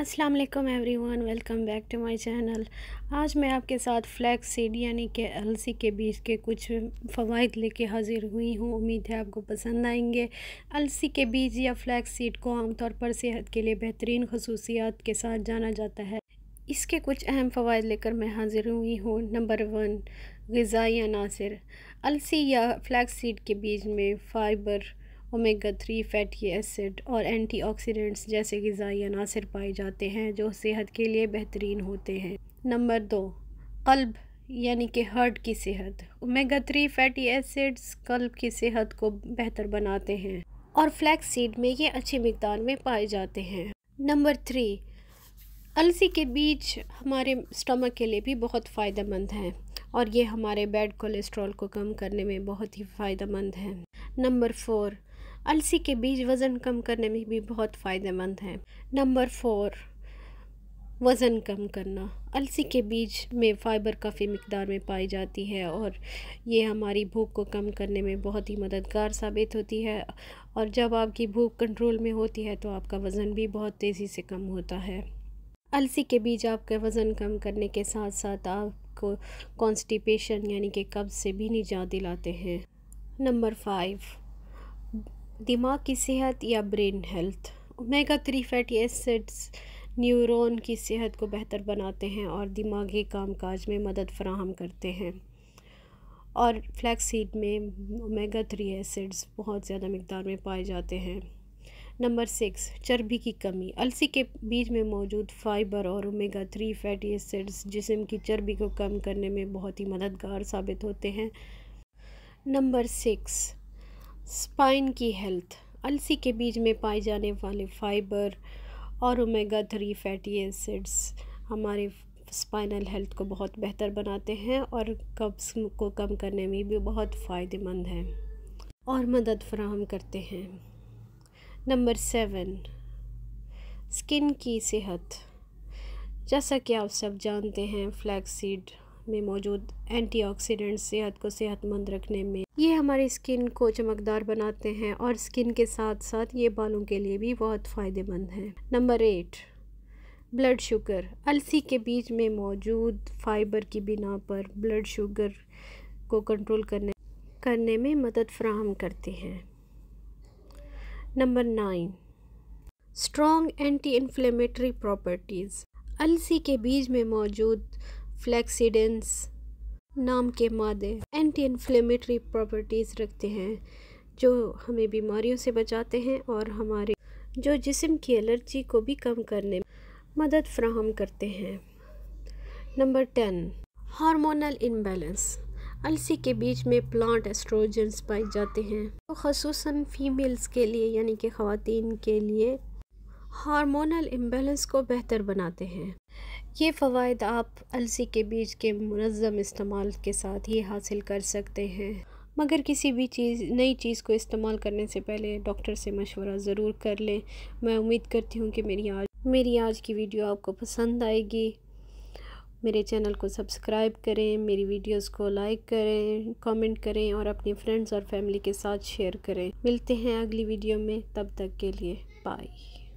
अस्सलाम वालेकुम everyone welcome back to my channel आज मैं आपके साथ फ्लैक्स सीड यानी कि अलसी के बीज के कुछ फ़वाद लेके हाज़िर हुई हूँ उम्मीद है आपको पसंद आएंगे अलसी के बीज या फ्लैक्स सीड को आमतौर पर सेहत के लिए बेहतरीन खसूसियात के साथ जाना जाता है इसके कुछ अहम फ़वाद लेकर मैं हाज़िर हुई हूँ नंबर वन गज़ाई अनासर अलसी या फ्लैक्स सीड के बीज में fibre omega three fatty acid और एंटीऑक्सीडेंट्स जैसे गज़ाई अनासर पाए जाते हैं जो सेहत के लिए बेहतरीन होते हैं नंबर दो कल्ब यानी कि हर्ट की सेहत ओमेगा थ्री फैटी एसिड्स कल्ब की सेहत को बेहतर बनाते हैं और फ्लैक्स सीड में ये अच्छी मकदार में पाए जाते हैं नंबर थ्री अलसी के बीज हमारे स्टमक के लिए भी बहुत फ़ायदेमंद हैं और ये हमारे बैड कोलेस्ट्रॉल को कम करने में बहुत ही फ़ायदेमंद हैं नंबर फोर अलसी के बीज वज़न कम करने में भी बहुत फ़ायदेमंद हैं नंबर फोर वज़न कम करना अलसी के बीज में फ़ाइबर काफ़ी मकदार में पाई जाती है और ये हमारी भूख को कम करने में बहुत ही मददगार साबित होती है और जब आपकी भूख कंट्रोल में होती है तो आपका वज़न भी बहुत तेज़ी से कम होता है अलसी के बीज आपके वज़न कम करने के साथ साथ आपको कॉन्स्टिपेशन यानी कि कब्ज़ से भी निजात दिलाते हैं नंबर फाइव दिमाग की सेहत या brain health omega three fatty acids neuron की सेहत को बेहतर बनाते हैं और दिमागी कामकाज में मदद फराहम करते हैं और फ्लैक्सीड में ओमेगा थ्री एसिड्स बहुत ज़्यादा मकदार में पाए जाते हैं नंबर सिक्स चर्बी की कमी अलसी के बीज में मौजूद फाइबर और ओमेगा थ्री फैटी एसिड्स जिसम की चर्बी को कम करने में बहुत ही मददगार साबित होते हैं नंबर सिक्स स्पाइन की हेल्थ अलसी के बीज में पाए जाने वाले फाइबर और ओमेगा थ्री फैटी एसिड्स हमारे स्पाइनल हेल्थ को बहुत बेहतर बनाते हैं और कब्ज़ को कम करने में भी बहुत फ़ायदेमंद हैं और मदद फराहम करते हैं नंबर सेवन स्किन की सेहत जैसा कि आप सब जानते हैं फ्लैक्सीड में मौजूद एंटीऑक्सीडेंट्स सेहत को सेहतमंद रखने में ये हमारी स्किन को चमकदार बनाते हैं और स्किन के साथ साथ ये बालों के लिए भी बहुत फ़ायदेमंद हैं नंबर एट ब्लड शुगर अलसी के बीज में मौजूद फाइबर की बिना पर ब्लड शुगर को कंट्रोल करने करने में मदद फ्राहम करते हैं number nine strong anti inflammatory properties अलसी के बीज में मौजूद फ्लैक्सीडेंस नाम के मादे एंटी इन्फ्लेमेटरी प्रॉपर्टीज़ रखते हैं जो हमें बीमारियों से बचाते हैं और हमारे जो जिसम की एलर्जी को भी कम करने में मदद फ्राहम करते हैं नंबर टेन हार्मोनल इम्बेलेंस अलसी के बीच में प्लांट एस्ट्रोजेंस पाए जाते हैं तो खसूस फ़ीमेल्स के लिए यानी कि खातन के लिए हार्मोनल इम्बेलेंस को बेहतर बनाते हैं ये फ़वाद आप अलसी के बीज के मनज़म इस्तेमाल के साथ ही हासिल कर सकते हैं मगर किसी भी चीज़ नई चीज़ को इस्तेमाल करने से पहले डॉक्टर से मशवरा ज़रूर कर लें मैं उम्मीद करती हूँ कि मेरी आज मेरी आज की वीडियो आपको पसंद आएगी मेरे चैनल को सब्सक्राइब करें मेरी वीडियोस को लाइक करें कमेंट करें और अपने फ्रेंड्स और फैमिली के साथ शेयर करें मिलते हैं अगली वीडियो में तब तक के लिए बाय